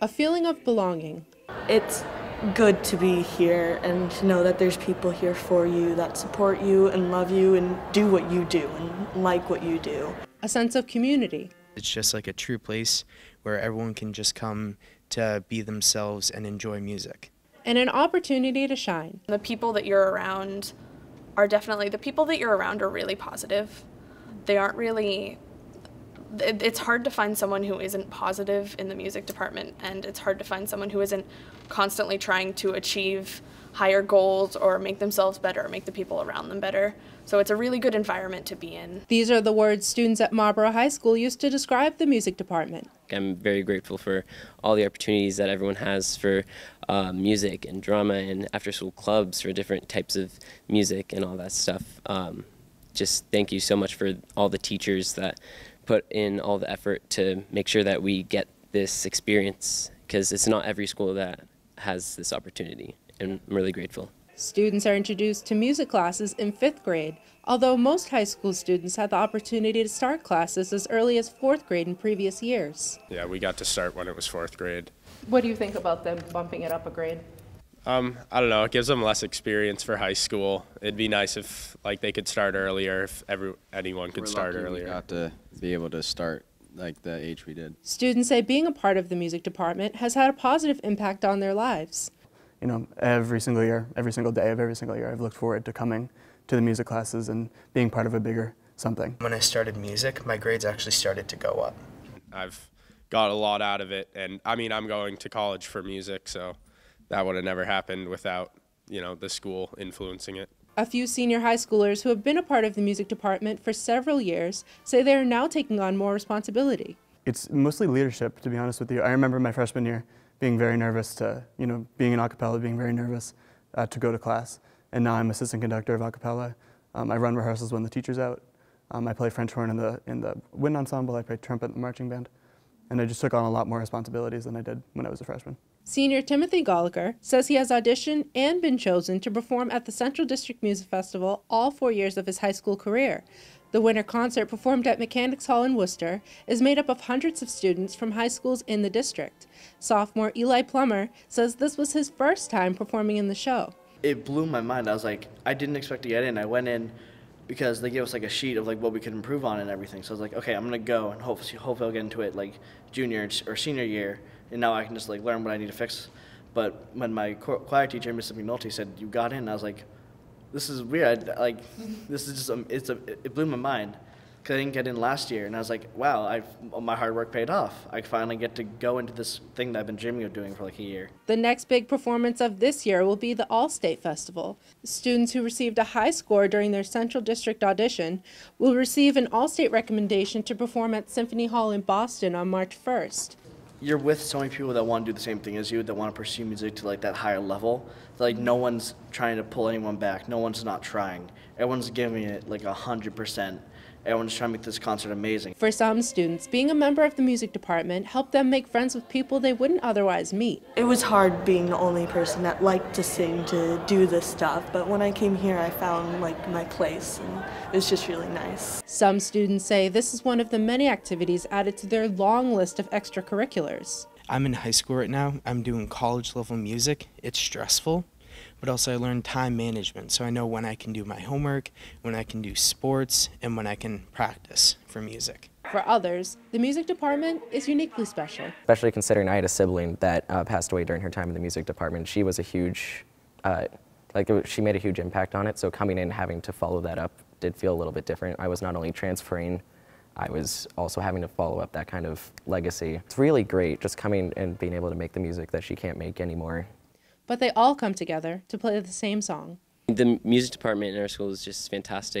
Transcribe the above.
a feeling of belonging. It's good to be here and to know that there's people here for you that support you and love you and do what you do and like what you do. A sense of community. It's just like a true place where everyone can just come to be themselves and enjoy music. And an opportunity to shine. The people that you're around are definitely, the people that you're around are really positive. They aren't really it's hard to find someone who isn't positive in the music department and it's hard to find someone who isn't constantly trying to achieve higher goals or make themselves better make the people around them better so it's a really good environment to be in these are the words students at Marlboro high school used to describe the music department i'm very grateful for all the opportunities that everyone has for uh, music and drama and after school clubs for different types of music and all that stuff um, just thank you so much for all the teachers that put in all the effort to make sure that we get this experience because it's not every school that has this opportunity, and I'm really grateful. Students are introduced to music classes in fifth grade, although most high school students had the opportunity to start classes as early as fourth grade in previous years. Yeah, we got to start when it was fourth grade. What do you think about them bumping it up a grade? Um, I don't know. It gives them less experience for high school. It'd be nice if like they could start earlier. If every anyone could We're start earlier. got to be able to start like the age we did. Students say being a part of the music department has had a positive impact on their lives. You know, every single year, every single day of every single year, I've looked forward to coming to the music classes and being part of a bigger something. When I started music, my grades actually started to go up. I've got a lot out of it, and I mean, I'm going to college for music, so that would have never happened without, you know, the school influencing it. A few senior high schoolers who have been a part of the music department for several years say they are now taking on more responsibility. It's mostly leadership, to be honest with you. I remember my freshman year being very nervous to, you know, being an acapella, being very nervous uh, to go to class. And now I'm assistant conductor of acapella. Um, I run rehearsals when the teacher's out. Um, I play French horn in the, in the wind ensemble. I play trumpet in the marching band and I just took on a lot more responsibilities than I did when I was a freshman. Senior Timothy Golliker says he has auditioned and been chosen to perform at the Central District Music Festival all four years of his high school career. The winter concert performed at Mechanics Hall in Worcester is made up of hundreds of students from high schools in the district. Sophomore Eli Plummer says this was his first time performing in the show. It blew my mind. I was like, I didn't expect to get in. I went in because they gave us like a sheet of like what we could improve on and everything. So I was like, okay, I'm gonna go and hopefully hopefully I'll get into it like junior or senior year, and now I can just like learn what I need to fix. But when my choir teacher, Mrs. McNulty, said you got in, I was like, this is weird. I, like, this is just um, it's a, it blew my mind because I didn't get in last year. And I was like, wow, I've, my hard work paid off. I finally get to go into this thing that I've been dreaming of doing for like a year. The next big performance of this year will be the All State Festival. Students who received a high score during their Central District audition will receive an All State recommendation to perform at Symphony Hall in Boston on March 1st. You're with so many people that want to do the same thing as you, that want to pursue music to like that higher level. Like no one's trying to pull anyone back. No one's not trying. Everyone's giving it like a hundred percent Everyone's trying to make this concert amazing. For some students, being a member of the music department helped them make friends with people they wouldn't otherwise meet. It was hard being the only person that liked to sing, to do this stuff, but when I came here I found like my place and it was just really nice. Some students say this is one of the many activities added to their long list of extracurriculars. I'm in high school right now. I'm doing college level music. It's stressful, but also I learned time management. So I know when I can do my homework, when I can do sports, and when I can practice for music. For others, the music department is uniquely special. Especially considering I had a sibling that uh, passed away during her time in the music department. She was a huge, uh, like was, she made a huge impact on it. So coming in and having to follow that up did feel a little bit different. I was not only transferring, I was also having to follow up that kind of legacy. It's really great just coming and being able to make the music that she can't make anymore but they all come together to play the same song. The music department in our school is just fantastic.